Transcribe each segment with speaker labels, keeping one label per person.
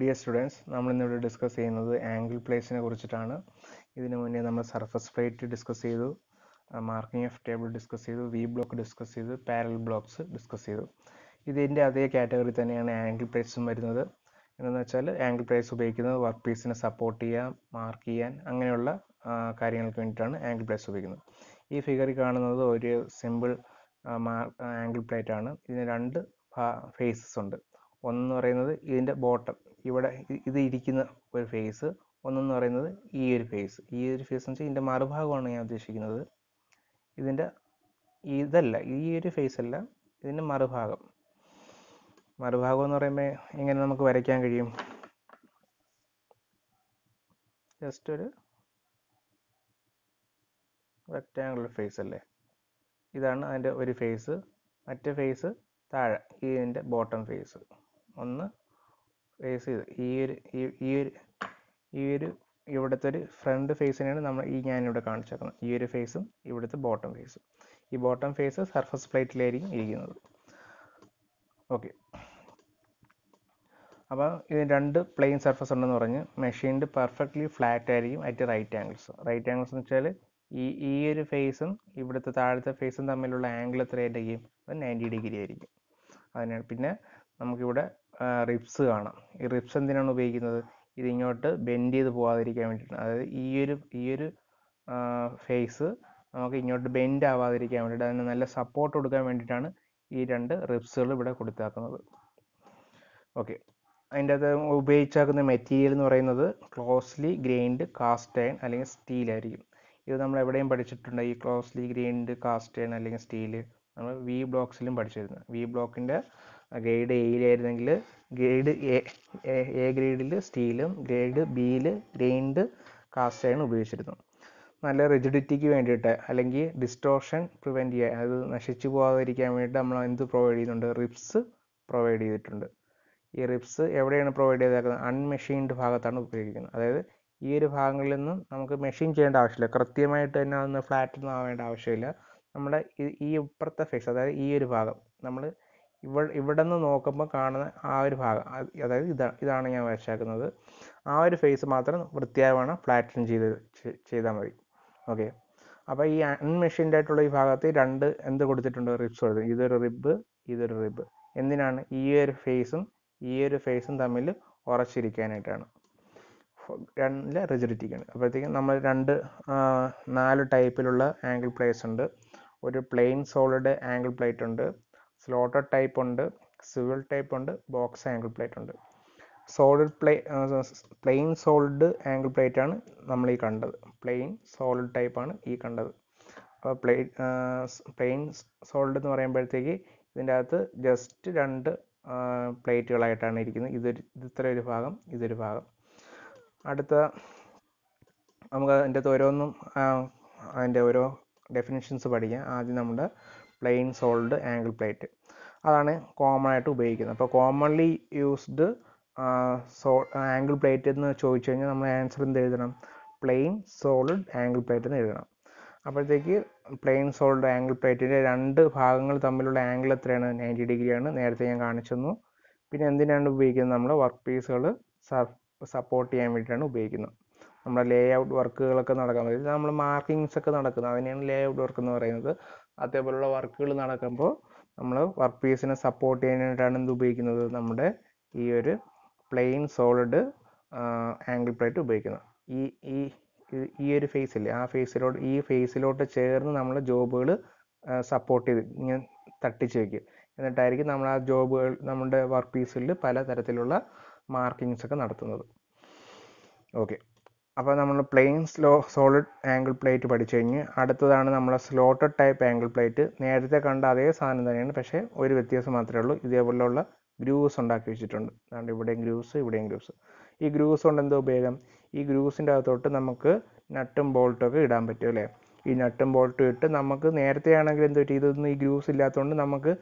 Speaker 1: dear students നമ്മൾ ഇന്നിവിടെ discuss ചെയ്യുന്നത് ആംഗിൾ പ്ലേസിനെ കുറിച്ചിട്ടാണ് ഇതിനു മുന്നേ നമ്മൾ സർഫസ് പ്ലേറ്റ് ഡിസ്കസ് ചെയ്തു മാർക്കിംഗ് ഓഫ് ടേബിൾ ഡിസ്കസ് ചെയ്തു വി ബ്ലോക്ക് ഡിസ്കസ് ചെയ്തു പാരൽ ബ്ലോക്ക്സ് ഡിസ്കസ് ചെയ്തു ഇതിൻ്റെ അതേ കാറ്റഗറി തന്നെയാണ് ആംഗിൾ പ്ലേസും വരുന്നത് എന്നു വെച്ചാൽ ആംഗിൾ പ്ലേസ് ഉപയോഗിക്കുന്നത് വർക്ക് പീസിനെ സപ്പോർട്ട് ചെയ്യാൻ മാർക്ക് ചെയ്യാൻ അങ്ങനെയുള്ള കാര്യങ്ങൾക്ക് വേണ്ടിയിട്ടാണ് ആംഗിൾ പ്ലേസ് ഉപയോഗിക്കുന്നത് ഈ ഫിഗറിൽ കാണുന്നത് ഒരു സിമ്പിൾ ആംഗിൾ പ്ലേറ്റ് ആണ് ഇതിന് രണ്ട് ഫേസസ് ഉണ്ട് ഒന്നെന്ന് പറയുന്നത് ഇതിൻ്റെ ബോട്ടം ഇവിടെ ഇത് ഇരിക്കുന്ന ഒരു ഫേസ് ഒന്നെന്ന് പറയുന്നത് ഈ ഒരു ഫേസ് ഈ ഒരു ഫേസ് എന്ന് വെച്ചാൽ ഇതിൻ്റെ മറുഭാഗമാണ് ഞാൻ ഉദ്ദേശിക്കുന്നത് ഇതിൻ്റെ ഇതല്ല ഈ ഒരു ഫേസ് അല്ല ഇതിൻ്റെ മറുഭാഗം മറുഭാഗം എന്ന് പറയുമ്പോൾ എങ്ങനെ നമുക്ക് വരയ്ക്കാൻ കഴിയും ജസ്റ്റ് ഒരു റെക്റ്റാങ്കുലർ ഫേസ് അല്ലേ ഇതാണ് അതിൻ്റെ ഒരു ഫേസ് മറ്റേ ഫേസ് താഴെ ഇതിൻ്റെ ബോട്ടം ഫേസ് ഒന്ന് ഫേസ് ചെയ്ത് ഈ ഒരു ഈ ഒരു ഈ ഒരു ഇവിടുത്തെ ഒരു ഫ്രണ്ട് ഫേസിനെയാണ് നമ്മൾ ഈ ഞാനിവിടെ കാണിച്ചേക്കുന്നത് ഈ ഒരു ഫേസും ഇവിടുത്തെ ബോട്ടം ഫേസും ഈ ബോട്ടം ഫേസ് സർഫസ് പ്ലേറ്റിലായിരിക്കും ഇരിക്കുന്നത് ഓക്കെ അപ്പോൾ ഇത് രണ്ട് പ്ലെയിൻ സർഫസ് ഉണ്ടെന്ന് പറഞ്ഞ് മെഷീൻഡ് പെർഫെക്റ്റ്ലി ഫ്ലാറ്റ് ആയിരിക്കും at right angles right angles എന്ന് വെച്ചാൽ ഈ ഈ ഒരു ഫേസും ഇവിടുത്തെ താഴത്തെ ഫേസും തമ്മിലുള്ള ആംഗിൾ എത്രയായിട്ടായിരിക്കും അത് നയൻറ്റി ഡിഗ്രി ആയിരിക്കും അതിനാണ് പിന്നെ നമുക്കിവിടെ റിബ്സ് കാണാം ഈ റിബ്സ് എന്തിനാണ് ഉപയോഗിക്കുന്നത് ഇതിങ്ങോട്ട് ബെൻഡ് ചെയ്ത് പോകാതിരിക്കാൻ വേണ്ടിയിട്ടാണ് അതായത് ഈ ഒരു ഈ ഒരു ഫേസ് നമുക്ക് ഇങ്ങോട്ട് ബെൻഡ് ആവാതിരിക്കാൻ വേണ്ടിയിട്ട് അതിന് നല്ല സപ്പോർട്ട് കൊടുക്കാൻ വേണ്ടിയിട്ടാണ് ഈ രണ്ട് റിബ്സുകൾ ഇവിടെ കൊടുത്താക്കുന്നത് ഓക്കെ അതിൻ്റെ അകത്ത് ഉപയോഗിച്ചാക്കുന്ന മെറ്റീരിയൽ എന്ന് പറയുന്നത് ക്ലോസ്ലി ഗ്രെയിൻഡ് കാസ്റ്റ് അയൺ അല്ലെങ്കിൽ സ്റ്റീൽ ആയിരിക്കും ഇത് നമ്മൾ എവിടെയും പഠിച്ചിട്ടുണ്ട് ഈ ക്ലോസ്ലി ഗ്രെയിൻഡ് കാസ്റ്റ് അയൺ അല്ലെങ്കിൽ സ്റ്റീൽ നമ്മൾ വി ബ്ലോക്സിലും പഠിച്ചിരുന്നു വി ബ്ലോക്കിൻ്റെ ഗ്രേഡ് എയിലായിരുന്നെങ്കിൽ ഗ്രേഡ് എ എ ഗ്രേഡിൽ സ്റ്റീലും ഗ്രേഡ് ബിയിൽ ഗ്രെയിൻഡ് കാസ്റ്റ് അയൺ ഉപയോഗിച്ചിരുന്നു നല്ല റിജിഡിറ്റിക്ക് വേണ്ടിയിട്ട് അല്ലെങ്കിൽ ഡിസ്റ്റോർഷൻ പ്രിവെൻറ്റ് ചെയ്യാൻ അത് നശിച്ചു പോകാതിരിക്കാൻ വേണ്ടിയിട്ട് നമ്മൾ എന്ത് പ്രൊവൈഡ് ചെയ്യുന്നുണ്ട് റിപ്സ് പ്രൊവൈഡ് ചെയ്തിട്ടുണ്ട് ഈ റിപ്സ് എവിടെയാണ് പ്രൊവൈഡ് ചെയ്തേക്കുന്നത് അൺമെഷീൻഡ് ഭാഗത്താണ് ഉപയോഗിക്കുന്നത് അതായത് ഈ ഒരു ഭാഗങ്ങളിൽ നിന്നും നമുക്ക് മെഷീൻ ചെയ്യേണ്ട ആവശ്യമില്ല കൃത്യമായിട്ട് തന്നെ അതൊന്ന് ഒന്നും ആവേണ്ട ആവശ്യമില്ല നമ്മുടെ ഈ ഇപ്പുറത്തെ ഫേസ് അതായത് ഈ ഒരു ഭാഗം നമ്മൾ ഇവ ഇവിടെ നിന്ന് നോക്കുമ്പോൾ കാണുന്ന ആ ഒരു ഭാഗം അതായത് ഇതാണ് ഇതാണ് ഞാൻ വരച്ചേക്കുന്നത് ആ ഒരു ഫേസ് മാത്രം വൃത്തിയായി വേണം ഫ്ലാറ്റൻ ചെയ്ത് ചെയ്താൽ മതി ഓക്കെ അപ്പോൾ ഈ അൺമെഷീൻഡ് ആയിട്ടുള്ള ഈ ഭാഗത്ത് രണ്ട് എന്ത് കൊടുത്തിട്ടുണ്ട് റിബ്സ് കൊടുത്തിട്ടുണ്ട് ഇതൊരു റിബ് ഇതൊരു റിബ് എന്തിനാണ് ഈ ഒരു ഫേസും ഈ ഒരു ഫേസും തമ്മിൽ ഉറച്ചിരിക്കാനായിട്ടാണ് രണ്ടിൽ റിജിഡിറ്റിക്കാണ് അപ്പോഴത്തേക്കും നമ്മൾ രണ്ട് നാല് ടൈപ്പിലുള്ള ആംഗിൾ പ്ലേസ് ഉണ്ട് ഒരു പ്ലെയിൻ സോളിഡ് ആംഗിൾ പ്ലേറ്റ് ഉണ്ട് സ്ലോട്ടഡ് ടൈപ്പ് ഉണ്ട് സിവിൽ ടൈപ്പ് ഉണ്ട് ബോക്സ് ആംഗിൾ പ്ലേറ്റ് ഉണ്ട് സോളിഡ് പ്ലേ പ്ലെയിൻ സോളിഡ് ആംഗിൾ പ്ലേറ്റ് ആണ് നമ്മൾ ഈ കണ്ടത് പ്ലെയിൻ സോളിഡ് ടൈപ്പ് ആണ് ഈ കണ്ടത് അപ്പോൾ പ്ലേറ്റ് പ്ലെയിൻ സോൾഡ് എന്ന് പറയുമ്പോഴത്തേക്ക് ഇതിൻ്റെ അകത്ത് ജസ്റ്റ് രണ്ട് പ്ലേറ്റുകളായിട്ടാണ് ഇരിക്കുന്നത് ഇതൊരു ഇത്ര ഒരു ഭാഗം ഇതൊരു ഭാഗം അടുത്ത നമുക്ക് അതിൻ്റെ അകത്ത് ഓരോന്നും അതിൻ്റെ ഓരോ ഡെഫിനിഷൻസ് പഠിക്കാം ആദ്യം നമ്മുടെ പ്ലെയിൻ സോൾഡ് ആംഗിൾ പ്ലേറ്റ് അതാണ് കോമൺ ആയിട്ട് ഉപയോഗിക്കുന്നത് അപ്പോൾ commonly used so angle plate എന്ന് ചോദിച്ചു കഴിഞ്ഞാൽ നമ്മൾ ആൻസർ എന്ത് എഴുതണം പ്ലെയിൻ സോളിഡ് ആംഗിൾ പ്ലേറ്റ് എന്ന് എഴുതണം അപ്പോഴത്തേക്ക് പ്ലെയിൻ സോൾഡ് ആംഗിൾ പ്ലേറ്റിൻ്റെ രണ്ട് ഭാഗങ്ങൾ തമ്മിലുള്ള ആംഗിൾ എത്രയാണ് നയൻറ്റി ഡിഗ്രിയാണ് നേരത്തെ ഞാൻ കാണിച്ചു പിന്നെ എന്തിനാണ് ഉപയോഗിക്കുന്നത് നമ്മൾ വർക്ക് പീസുകൾ സപ്പോർട്ട് ചെയ്യാൻ വേണ്ടിയിട്ടാണ് ഉപയോഗിക്കുന്നത് നമ്മുടെ ലേ ഔട്ട് വർക്കുകളൊക്കെ നടക്കുന്നത് നമ്മൾ മാർക്കിങ്സ് ഒക്കെ നടക്കുന്നത് അതിനെയാണ് ലേ ഔട്ട് വർക്ക് എന്ന് പറയുന്നത് അതേപോലുള്ള വർക്കുകൾ നടക്കുമ്പോൾ നമ്മൾ വർക്ക് പീസിനെ സപ്പോർട്ട് ചെയ്യാനായിട്ടാണ് എന്ത് ഉപയോഗിക്കുന്നത് നമ്മുടെ ഈ ഒരു പ്ലെയിൻ സോളിഡ് ആംഗിൾ പ്ലേറ്റ് ഉപയോഗിക്കുന്നത് ഈ ഈ ഈ ഒരു ഫേസില്ലേ ആ ഫേസിലോട്ട് ഈ ഫേസിലോട്ട് ചേർന്ന് നമ്മൾ ജോബുകൾ സപ്പോർട്ട് ചെയ്ത് ഇങ്ങനെ തട്ടിച്ച് വയ്ക്കും എന്നിട്ടായിരിക്കും നമ്മൾ ആ ജോബുകൾ നമ്മുടെ വർക്ക് പീസിൽ പല തരത്തിലുള്ള മാർക്കിങ്സ് ഒക്കെ നടത്തുന്നത് ഓക്കെ അപ്പോൾ നമ്മൾ പ്ലെയിൻ സ്ലോ സോളിഡ് ആംഗിൾ പ്ലേറ്റ് പഠിച്ചു കഴിഞ്ഞ് അടുത്തതാണ് നമ്മൾ സ്ലോട്ടഡ് ടൈപ്പ് ആംഗിൾ പ്ലേറ്റ് നേരത്തെ കണ്ട അതേ സാധനം തന്നെയാണ് പക്ഷേ ഒരു വ്യത്യാസം മാത്രമേ ഉള്ളൂ ഇതേപോലെയുള്ള ഗ്രൂവ്സ് ഉണ്ടാക്കി വെച്ചിട്ടുണ്ട് അതുകൊണ്ട് ഇവിടെയും ഗ്രൂവ്സ് ഇവിടെയും ഗ്രൂവ്സ് ഈ ഗ്രൂവ്സ് കൊണ്ട് എന്താ ഉപയോഗം ഈ ഗ്രൂവ്സിൻ്റെ അകത്തോട്ട് നമുക്ക് നട്ടും ബോൾട്ടും ഒക്കെ ഇടാൻ പറ്റും അല്ലേ ഈ നട്ടും ബോൾട്ടും ഇട്ട് നമുക്ക് നേരത്തെ ആണെങ്കിൽ എന്താ പറ്റും ഇതൊന്നും ഈ ഗ്രൂവ്സ് ഇല്ലാത്തതുകൊണ്ട് നമുക്ക്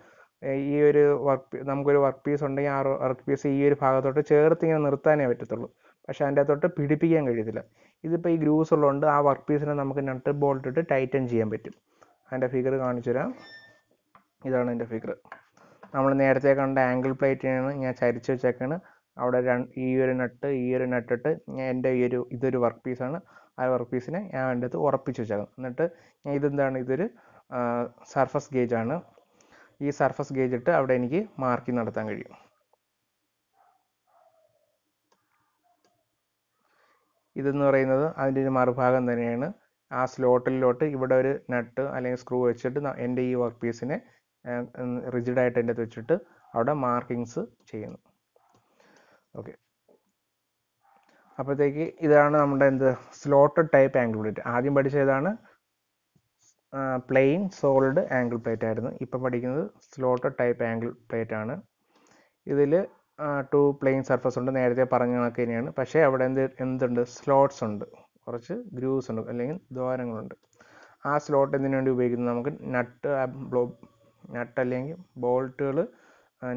Speaker 1: ഈ ഒരു വർക്ക് നമുക്കൊരു വർക്ക് പീസ് ഉണ്ടെങ്കിൽ ആ വർക്ക് പീസ് ഈ ഒരു ഭാഗത്തോട്ട് ചേർത്ത് ഇങ്ങനെ നിർത്താനേ പറ്റത്തുള്ളൂ പക്ഷേ അതിൻ്റെ അകത്തോട്ട് പിടിപ്പിക്കാൻ കഴിയത്തില്ല ഇതിപ്പോൾ ഈ ഗ്രൂസ് ഉള്ളതുകൊണ്ട് ആ വർക്ക് പീസിനെ നമുക്ക് നട്ട് ബോൾട്ട് ഇട്ട് ടൈറ്റൻ ചെയ്യാൻ പറ്റും അതിൻ്റെ ഫിഗർ കാണിച്ചു തരാം ഇതാണ് എൻ്റെ ഫിഗർ നമ്മൾ നേരത്തെ കണ്ട ആംഗിൾ പ്ലേറ്റിനാണ് ഞാൻ ചരിച്ച് വെച്ചേക്കാണ് അവിടെ ഈ ഒരു നട്ട് ഈ ഒരു നട്ടിട്ട് ഞാൻ എൻ്റെ ഈ ഒരു ഇതൊരു വർക്ക് പീസാണ് ആ വർക്ക് പീസിനെ ഞാൻ എൻ്റെ അടുത്ത് ഉറപ്പിച്ച് വെച്ചേക്കാം എന്നിട്ട് ഞാൻ ഇതെന്താണ് ഇതൊരു സർഫസ് ഗേജാണ് ഈ സർഫസ് ഗേജ് ഇട്ട് അവിടെ എനിക്ക് മാർക്കിംഗ് നടത്താൻ കഴിയും ഇതെന്ന് പറയുന്നത് അതിൻ്റെ ഒരു മറുഭാഗം തന്നെയാണ് ആ സ്ലോട്ടിലോട്ട് ഇവിടെ ഒരു നട്ട് അല്ലെങ്കിൽ സ്ക്രൂ വെച്ചിട്ട് എൻ്റെ ഈ വർക്ക് പീസിനെ റിജിഡായിട്ട് എൻ്റെ വെച്ചിട്ട് അവിടെ മാർക്കിങ്സ് ചെയ്യുന്നു ഓക്കെ അപ്പോഴത്തേക്ക് ഇതാണ് നമ്മുടെ എന്ത് സ്ലോട്ടഡ് ടൈപ്പ് ആംഗിൾ പ്ലേറ്റ് ആദ്യം പഠിച്ചതാണ് പ്ലെയിൻ സോളിഡ് ആംഗിൾ പ്ലേറ്റ് ആയിരുന്നു ഇപ്പം പഠിക്കുന്നത് സ്ലോട്ടഡ് ടൈപ്പ് ആംഗിൾ പ്ലേറ്റ് ആണ് ഇതിൽ ടു പ്ലെയിൻ സർഫസ് ഉണ്ട് നേരത്തെ പറഞ്ഞ കണക്ക് തന്നെയാണ് പക്ഷേ അവിടെ എന്ത് എന്തുണ്ട് സ്ലോട്ട്സ് ഉണ്ട് കുറച്ച് ഗ്രൂവ്സ് ഉണ്ട് അല്ലെങ്കിൽ ദ്വാരങ്ങളുണ്ട് ആ സ്ലോട്ട് എന്തിനു വേണ്ടി ഉപയോഗിക്കുന്നത് നമുക്ക് നട്ട് ബ്ലോ നട്ട് അല്ലെങ്കിൽ ബോൾട്ടുകൾ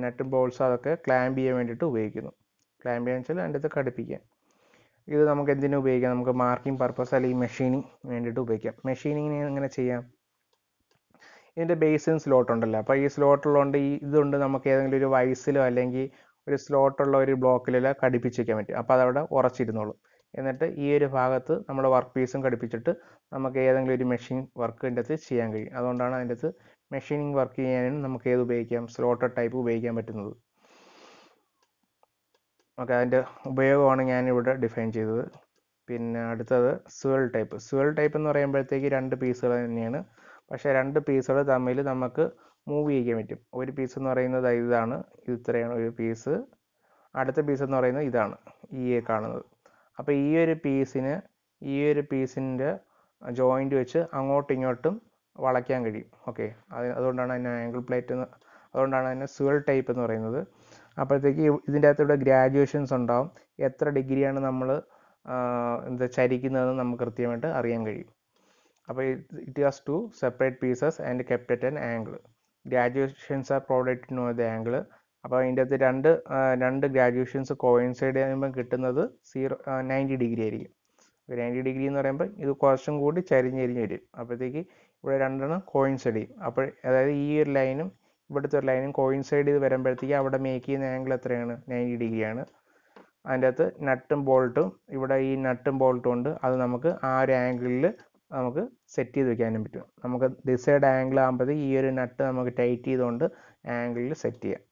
Speaker 1: നട്ട് ബോൾസ് അതൊക്കെ ക്ലാമ്പ് ചെയ്യാൻ വേണ്ടിയിട്ട് ഉപയോഗിക്കുന്നു ക്ലാമ്പ് ചെയ്യാൻ വെച്ചാൽ അതിൻ്റെ അകത്ത് ഘടിപ്പിക്കാൻ ഇത് നമുക്ക് എന്തിനു ഉപയോഗിക്കാം നമുക്ക് മാർക്കിംഗ് പർപ്പസ് അല്ലെങ്കിൽ മെഷീനിങ് വേണ്ടിയിട്ട് ഉപയോഗിക്കാം മെഷീനിങ്ങിനെ എങ്ങനെ ചെയ്യാം ഇതിൻ്റെ ബേസിൻ സ്ലോട്ട് ഉണ്ടല്ലോ അപ്പോൾ ഈ സ്ലോട്ടുള്ളതുകൊണ്ട് ഈ ഇതുകൊണ്ട് നമുക്ക് ഏതെങ്കിലും ഒരു വയസ്സിലോ അല്ലെങ്കിൽ ഒരു സ്ലോട്ടുള്ള ഒരു ബ്ലോക്കിലെല്ലാം ഘടിപ്പിച്ച് വയ്ക്കാൻ പറ്റും അപ്പോൾ അതവിടെ ഉറച്ചിരുന്നോളും എന്നിട്ട് ഈ ഒരു ഭാഗത്ത് നമ്മൾ വർക്ക് പീസും ഘടിപ്പിച്ചിട്ട് നമുക്ക് ഏതെങ്കിലും ഒരു മെഷീൻ വർക്ക് അതിൻ്റെ അകത്ത് ചെയ്യാൻ കഴിയും അതുകൊണ്ടാണ് അതിൻ്റെ അകത്ത് മെഷീനിങ് വർക്ക് ചെയ്യാനും നമുക്ക് ഏത് ഉപയോഗിക്കാം സ്ലോട്ട് ടൈപ്പ് ഉപയോഗിക്കാൻ പറ്റുന്നത് ഓക്കെ അതിൻ്റെ ഉപയോഗമാണ് ഞാനിവിടെ ഡിഫൈൻ ചെയ്തത് പിന്നെ അടുത്തത് സ്വേൾ ടൈപ്പ് സ്വേൾ ടൈപ്പ് എന്ന് പറയുമ്പോഴത്തേക്ക് രണ്ട് പീസുകൾ തന്നെയാണ് പക്ഷേ രണ്ട് പീസുകൾ തമ്മിൽ നമുക്ക് മൂവ് ചെയ്യിക്കാൻ പറ്റും ഒരു പീസ് എന്ന് പറയുന്നത് ഇതാണ് ഇത് ഇത്രയാണ് ഒരു പീസ് അടുത്ത പീസ് എന്ന് പറയുന്നത് ഇതാണ് ഈ എ കാണുന്നത് അപ്പോൾ ഈ ഒരു പീസിന് ഈ ഒരു പീസിൻ്റെ ജോയിൻ്റ് വെച്ച് അങ്ങോട്ടും ഇങ്ങോട്ടും വളയ്ക്കാൻ കഴിയും ഓക്കെ അത് അതുകൊണ്ടാണ് അതിനെ ആംഗിൾ പ്ലേറ്റ് എന്ന് അതുകൊണ്ടാണ് അതിനെ സുവൽ ടൈപ്പ് എന്ന് പറയുന്നത് അപ്പോഴത്തേക്ക് ഇതിൻ്റെ അകത്തൂടെ ഗ്രാജുവേഷൻസ് ഉണ്ടാവും എത്ര ഡിഗ്രിയാണ് നമ്മൾ എന്താ ചരിക്കുന്നതെന്ന് നമുക്ക് കൃത്യമായിട്ട് അറിയാൻ കഴിയും അപ്പോൾ it has two separate pieces and kept at an angle graduations are provide in no the angle അപ്പോൾ അതിൻ്റെ അകത്ത് രണ്ട് രണ്ട് ഗ്രാജുവേഷൻസ് കോയിൻസൈഡ് ചെയ്യുമ്പോൾ കിട്ടുന്നത് സീറോ നയൻറ്റി ഡിഗ്രി ആയിരിക്കും അപ്പോൾ നയൻറ്റി ഡിഗ്രി എന്ന് പറയുമ്പോൾ ഇത് കുറച്ചും കൂടി ചരിഞ്ഞരിഞ്ഞ് വരും അപ്പോഴത്തേക്ക് ഇവിടെ രണ്ടെണ്ണം കോയിൻസൈഡ് ചെയ്യും അപ്പോൾ അതായത് ഈ ഒരു ലൈനും ഇവിടുത്തെ ഒരു ലൈനും കോയിൻസൈഡ് ചെയ്ത് വരുമ്പോഴത്തേക്ക് അവിടെ മേക്ക് ചെയ്യുന്ന ആംഗിൾ എത്രയാണ് നയൻറ്റി ഡിഗ്രിയാണ് അതിൻ്റെ അകത്ത് നട്ടും ബോൾട്ടും ഇവിടെ ഈ നട്ടും ബോൾട്ടും ഉണ്ട് അത് നമുക്ക് ആ ഒരു ആംഗിളിൽ നമുക്ക് സെറ്റ് ചെയ്ത് വെക്കാനും പറ്റും നമുക്ക് ദിസ് ആംഗിൾ ആകുമ്പോഴത്തേക്ക് ഈ ഒരു നട്ട് നമുക്ക് ടൈറ്റ് ചെയ്തുകൊണ്ട് ആംഗിളിൽ സെറ്റ് ചെയ്യാം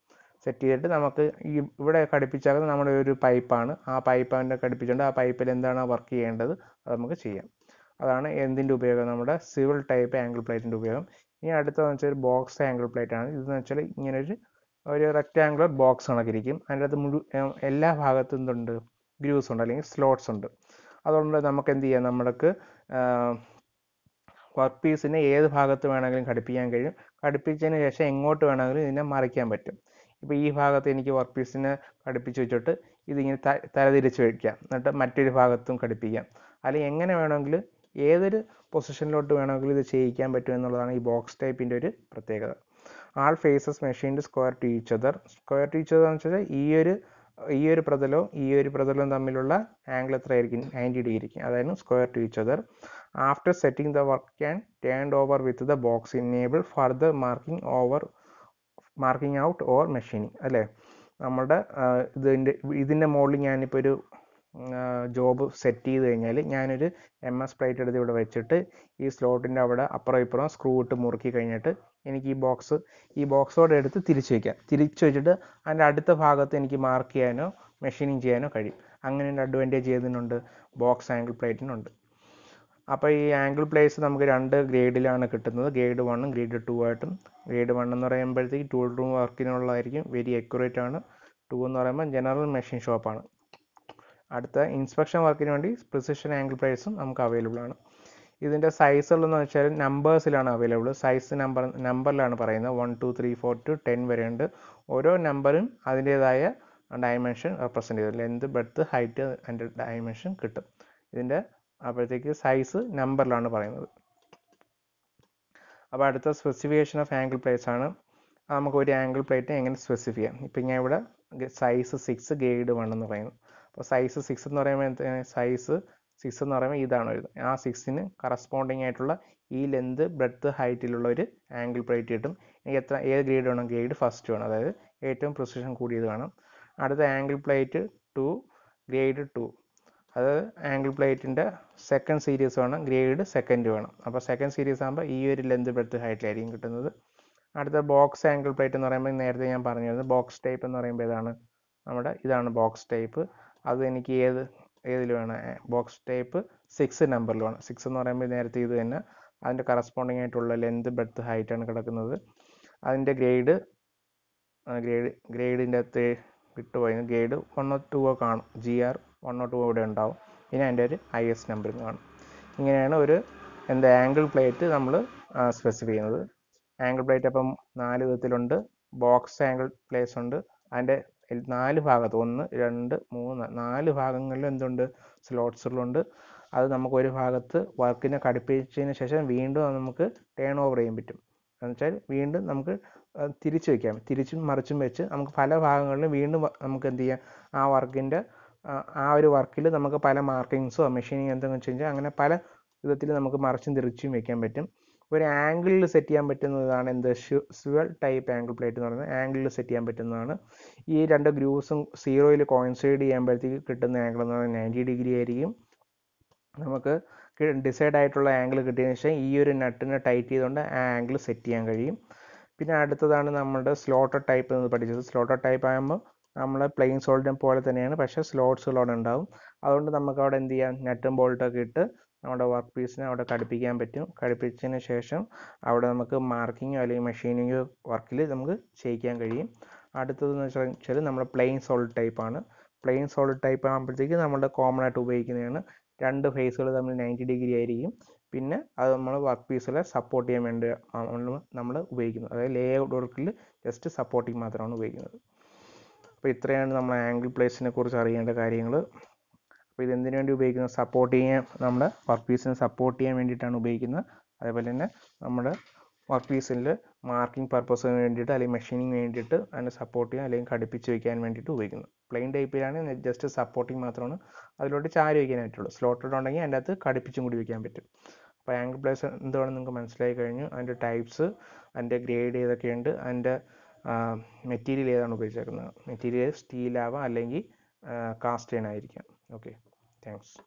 Speaker 1: സെറ്റ് ചെയ്തിട്ട് നമുക്ക് ഈ ഇവിടെ ഘടിപ്പിച്ചാൽ നമ്മുടെ ഒരു പൈപ്പാണ് ആ പൈപ്പ് അവൻ്റെ ഘടിപ്പിച്ചുകൊണ്ട് ആ പൈപ്പിൽ എന്താണോ വർക്ക് ചെയ്യേണ്ടത് അത് നമുക്ക് ചെയ്യാം അതാണ് എന്തിൻ്റെ ഉപയോഗം നമ്മുടെ സിവിൽ ടൈപ്പ് ആംഗിൾ പ്ലേറ്റിൻ്റെ ഉപയോഗം ഇനി അടുത്തതെന്ന് വെച്ചാൽ ഒരു ബോക്സ് ആംഗിൾ പ്ലേറ്റ് ആണ് ഇതെന്ന് വെച്ചാൽ ഇങ്ങനൊരു ഒരു റെക്റ്റാംഗുലർ ബോക്സ് കണക്കിരിക്കും അതിൻ്റെ അകത്ത് മുഴു എല്ലാ ഭാഗത്തും എന്തുണ്ട് ഗ്രൂസ് ഉണ്ട് അല്ലെങ്കിൽ സ്ലോട്ട്സ് ഉണ്ട് അതുകൊണ്ട് നമുക്ക് എന്ത് ചെയ്യാം നമ്മൾക്ക് വർക്ക് പീസിനെ ഏത് ഭാഗത്ത് വേണമെങ്കിലും ഘടിപ്പിക്കാൻ കഴിയും ഘടിപ്പിച്ചതിന് ശേഷം എങ്ങോട്ട് വേണമെങ്കിലും ഇതിനെ മറിക്കാൻ പറ്റും ഇപ്പോൾ ഈ ഭാഗത്ത് എനിക്ക് വർക്ക് പീസിനെ ഘടിപ്പിച്ച് വെച്ചിട്ട് ഇതിങ്ങനെ ത തലതിരിച്ച് വയ്ക്കാം എന്നിട്ട് മറ്റൊരു ഭാഗത്തും ഘടിപ്പിക്കാം അല്ലെങ്കിൽ എങ്ങനെ വേണമെങ്കിലും ഏതൊരു പൊസിഷനിലോട്ട് വേണമെങ്കിലും ഇത് ചെയ്യിക്കാൻ പറ്റും എന്നുള്ളതാണ് ഈ ബോക്സ് ടൈപ്പിൻ്റെ ഒരു പ്രത്യേകത all faces machined square to each square to each എന്ന് വെച്ചാൽ ഈ ഒരു ഈ ഒരു പ്രതലവും ഈ ഒരു പ്രതലവും തമ്മിലുള്ള ആംഗിൾ എത്രയായിരിക്കും നയൻറ്റി ഡിഗ്രി ആയിരിക്കും അതായത് square to each other after setting the work can turn over with the box enable further marking over marking out or machining അല്ലേ നമ്മുടെ ഇതിൻ്റെ ഇതിൻ്റെ മുകളിൽ ഞാനിപ്പോൾ ഒരു ജോബ് സെറ്റ് ചെയ്ത് കഴിഞ്ഞാൽ ഞാനൊരു എം എസ് പ്ലേറ്റ് എടുത്ത് ഇവിടെ വെച്ചിട്ട് ഈ സ്ലോട്ടിൻ്റെ അവിടെ അപ്പുറം ഇപ്പുറം സ്ക്രൂ ഇട്ട് മുറുക്കി കഴിഞ്ഞിട്ട് എനിക്ക് ഈ ബോക്സ് ഈ ബോക്സോടെ എടുത്ത് തിരിച്ചു വയ്ക്കാം തിരിച്ചു വെച്ചിട്ട് അതിൻ്റെ അടുത്ത ഭാഗത്ത് എനിക്ക് മാർക്ക് ചെയ്യാനോ മെഷീനിങ് ചെയ്യാനോ കഴിയും അങ്ങനെ ഒരു അഡ്വാൻറ്റേജ് ചെയ്തിട്ടുണ്ട് ബോക്സ് ആംഗിൾ പ്ലേറ്റിനുണ്ട് അപ്പോൾ ഈ ആംഗിൾ പ്ലേസ് നമുക്ക് രണ്ട് ഗ്രേഡിലാണ് കിട്ടുന്നത് ഗ്രേഡ് വണ്ണും ഗ്രേഡ് ടു ആയിട്ടും ഗ്രേഡ് വൺ എന്ന് പറയുമ്പോഴത്തേക്ക് ടൂൾ റൂം വർക്കിനുള്ളതായിരിക്കും വെരി അക്യുറേറ്റ് ആണ് ടു എന്ന് പറയുമ്പോൾ ജനറൽ മെഷീൻ ഷോപ്പാണ് അടുത്ത ഇൻസ്പെക്ഷൻ വർക്കിന് വേണ്ടി പ്രിസിഷൻ ആംഗിൾ പ്ലേസും നമുക്ക് അവൈലബിൾ ആണ് ഇതിൻ്റെ ഉള്ളതെന്ന് വെച്ചാൽ നമ്പേഴ്സിലാണ് അവൈലബിൾ സൈസ് നമ്പർ നമ്പറിലാണ് പറയുന്നത് one two three four to ten വരെയുണ്ട് ഓരോ നമ്പറും അതിൻ്റേതായ ഡയമെൻഷൻ റെപ്രസെൻ്റ് ചെയ്തു ലെന്ത് ബെർത്ത് ഹൈറ്റ് അതിൻ്റെ ഡയമെൻഷൻ കിട്ടും ഇതിൻ്റെ അപ്പോഴത്തേക്ക് സൈസ് നമ്പറിലാണ് പറയുന്നത് അപ്പോൾ അടുത്ത സ്പെസിഫിക്കേഷൻ ഓഫ് ആംഗിൾ പ്ലേറ്റ്സ് ആണ് നമുക്ക് ഒരു ആംഗിൾ പ്ലേറ്റ് എങ്ങനെ സ്പെസിഫൈ ചെയ്യാം ഇപ്പം ഞാൻ ഇവിടെ സൈസ് സിക്സ് ഗൈഡ് വൺ എന്ന് പറയുന്നു അപ്പോൾ സൈസ് സിക്സ് എന്ന് പറയുമ്പോൾ സൈസ് സിക്സ് എന്ന് പറയുമ്പോൾ ഇതാണ് വരുന്നത് ആ സിക്സിന് കറസ്പോണ്ടിങ് ആയിട്ടുള്ള ഈ ലെന്ത് ബ്രെഡ്ത്ത് ഹൈറ്റിലുള്ള ഒരു ആംഗിൾ പ്ലേറ്റ് കിട്ടും എനിക്ക് എത്ര ഏത് ഗ്രേഡ് വേണം ഗ്രേഡ് ഫസ്റ്റ് വേണം അതായത് ഏറ്റവും പ്രൊസിഷൻ കൂടിയത് വേണം അടുത്ത angle plate two grade two അത് ആംഗിൾ പ്ലേറ്റിൻ്റെ സെക്കൻഡ് സീരീസ് വേണം ഗ്രേഡ് സെക്കൻഡ് വേണം അപ്പോൾ സെക്കൻഡ് സീരീസ് ആകുമ്പോൾ ഈ ഒരു ലെന്ത് ബ്രെഡ്ത്ത് ഹൈറ്റിലായിരിക്കും കിട്ടുന്നത് അടുത്ത ബോക്സ് ആംഗിൾ പ്ലേറ്റ് എന്ന് പറയുമ്പോൾ നേരത്തെ ഞാൻ പറഞ്ഞിരുന്നു ബോക്സ് ടൈപ്പ് എന്ന് പറയുമ്പോൾ ഇതാണ് നമ്മുടെ ഇതാണ് ബോക്സ് ടൈപ്പ് അത് എനിക്ക് ഏത് വേണം ബോക്സ് ടൈപ്പ് സിക്സ് വേണം സിക്സ് എന്ന് പറയുമ്പോൾ നേരത്തെ ഇത് തന്നെ അതിൻ്റെ കറസ്പോണ്ടിങ് ആയിട്ടുള്ള ലെന്ത് ബ്രെഡ്ത്ത് ആണ് കിടക്കുന്നത് അതിൻ്റെ ഗ്രേഡ് ഗ്രേഡ് ഗ്രേഡിൻ്റെ അകത്ത് വിട്ടുപോയി ഗ്രേഡ് വൺ നോട്ട് ടു കാണും G R one not two ഇവിടെ ഉണ്ടാവും പിന്നെ അതിൻ്റെ ഒരു ഐ എസ് നമ്പറിൽ കാണും ഇങ്ങനെയാണ് ഒരു എന്താ ആംഗിൾ പ്ലേറ്റ് നമ്മൾ സ്പെസിഫൈ ചെയ്യുന്നത് ആംഗിൾ പ്ലേറ്റ് അപ്പം നാല് വിധത്തിലുണ്ട് ബോക്സ് ആംഗിൾ പ്ലേസ് ഉണ്ട് അതിൻ്റെ നാല് ഭാഗത്ത് ഒന്ന് രണ്ട് മൂന്ന് നാല് ഭാഗങ്ങളിലും എന്തുണ്ട് സ്ലോട്ട്സുകളുണ്ട് അത് നമുക്ക് ഒരു ഭാഗത്ത് വർക്കിനെ കടുപ്പിച്ചതിന് ശേഷം വീണ്ടും നമുക്ക് ടേൺ ഓവർ ചെയ്യാൻ പറ്റും എന്ന് വെച്ചാൽ വീണ്ടും നമുക്ക് തിരിച്ച് വയ്ക്കാം തിരിച്ചും മറിച്ചും വെച്ച് നമുക്ക് പല ഭാഗങ്ങളിലും വീണ്ടും നമുക്ക് എന്ത് ചെയ്യാം ആ വർക്കിൻ്റെ ആ ഒരു വർക്കിൽ നമുക്ക് പല മാർക്കിങ്സോ മെഷീനിങ് എന്തെങ്കിലും വെച്ച് കഴിഞ്ഞാൽ അങ്ങനെ പല വിധത്തിൽ നമുക്ക് മറിച്ചും തിരിച്ചും വയ്ക്കാൻ പറ്റും ഒരു ആംഗിളിൽ സെറ്റ് ചെയ്യാൻ പറ്റുന്നതാണ് എന്ത് സ്യുവൽ ടൈപ്പ് ആംഗിൾ പ്ലേറ്റ് എന്ന് പറയുന്നത് ആംഗിളിൽ സെറ്റ് ചെയ്യാൻ പറ്റുന്നതാണ് ഈ രണ്ട് ഗ്രൂവ്സും സീറോയിൽ കോയിൻസൈഡ് ചെയ്യുമ്പോഴത്തേക്ക് കിട്ടുന്ന ആംഗിൾ എന്ന് പറയുന്നത് നയൻറ്റി ഡിഗ്രി ആയിരിക്കും നമുക്ക് ഡിസൈഡ് ആയിട്ടുള്ള ആംഗിൾ കിട്ടിയതിന് ശേഷം ഈ ഒരു നട്ടിനെ ടൈറ്റ് ചെയ്തുകൊണ്ട് ആ ആംഗിൾ സെറ്റ് ചെയ്യാൻ കഴിയും പിന്നെ അടുത്തതാണ് നമ്മുടെ സ്ലോട്ടർ ടൈപ്പ് എന്ന് പഠിച്ചത് സ്ലോട്ടർ ടൈപ്പ് ആകുമ്പോൾ നമ്മൾ പ്ലെയിൻ സോൾഡിനെ പോലെ തന്നെയാണ് പക്ഷേ സ്ലോട്ട്സുകളോടെ ഉണ്ടാവും അതുകൊണ്ട് നമുക്ക് അവിടെ എന്ത് ചെയ്യാം നട്ടും ബോൾട്ടൊക്കെ ഇട്ട് നമ്മുടെ വർക്ക് പീസിനെ അവിടെ ഘടിപ്പിക്കാൻ പറ്റും ഘടിപ്പിച്ചതിന് ശേഷം അവിടെ നമുക്ക് മാർക്കിങ്ങോ അല്ലെങ്കിൽ മെഷീനിങ്ങോ വർക്കിൽ നമുക്ക് ചെയ്യിക്കാൻ കഴിയും അടുത്തതെന്ന് വെച്ചാൽ നമ്മുടെ പ്ലെയിൻ സോളിഡ് ടൈപ്പാണ് പ്ലെയിൻ സോളിഡ് ടൈപ്പ് ആകുമ്പോഴത്തേക്ക് നമ്മുടെ കോമൺ ആയിട്ട് ഉപയോഗിക്കുന്നതാണ് രണ്ട് ഫേസുകൾ തമ്മിൽ നയൻറ്റി ഡിഗ്രി ആയിരിക്കും പിന്നെ അത് നമ്മൾ വർക്ക് പീസിലെ സപ്പോർട്ട് ചെയ്യാൻ വേണ്ടി നമ്മൾ ഉപയോഗിക്കുന്നത് അതായത് ലേ ഔട്ട് വർക്കിൽ ജസ്റ്റ് സപ്പോർട്ടിങ് മാത്രമാണ് ഉപയോഗിക്കുന്നത് അപ്പോൾ ഇത്രയാണ് നമ്മൾ ആംഗിൾ പ്ലേസിനെ കുറിച്ച് അറിയേണ്ട കാര്യങ്ങൾ അപ്പോൾ ഇത് എന്തിനു വേണ്ടി ഉപയോഗിക്കുന്നത് സപ്പോർട്ട് ചെയ്യാൻ നമ്മുടെ വർക്ക് പീസിനെ സപ്പോർട്ട് ചെയ്യാൻ വേണ്ടിയിട്ടാണ് ഉപയോഗിക്കുന്നത് അതേപോലെ തന്നെ നമ്മുടെ വർക്ക് പീസിൽ മാർക്കിംഗ് പർപ്പസിന് വേണ്ടിയിട്ട് അല്ലെങ്കിൽ മെഷീനിങ് വേണ്ടിയിട്ട് അതിനെ സപ്പോർട്ട് ചെയ്യാൻ അല്ലെങ്കിൽ ഘടിപ്പിച്ച് വയ്ക്കാൻ വേണ്ടിയിട്ട് ഉപയോഗിക്കുന്നത് പ്ലെയിൻ ടൈപ്പിലാണ് ജസ്റ്റ് സപ്പോർട്ടിങ് മാത്രമാണ് അതിലോട്ട് ചാരി വയ്ക്കാൻ പറ്റുള്ളൂ സ്ലോട്ടഡ് ഉണ്ടെങ്കിൽ അതിൻ്റെ അകത്ത് ഘടിപ്പിച്ചും കൂടി വയ്ക്കാൻ പറ്റും അപ്പോൾ ആങ്കിൾ പ്ലേസ് എന്താണെന്ന് നിങ്ങൾക്ക് മനസ്സിലായി കഴിഞ്ഞു അതിൻ്റെ ടൈപ്സ് അതിൻ്റെ ഗ്രേഡ് ഏതൊക്കെയുണ്ട് അതിൻ്റെ മെറ്റീരിയൽ ഏതാണ് ഉപയോഗിച്ചേക്കുന്നത് മെറ്റീരിയൽ സ്റ്റീലാവാം അല്ലെങ്കിൽ കാസ്റ്റ് ആയിരിക്കാം okay thanks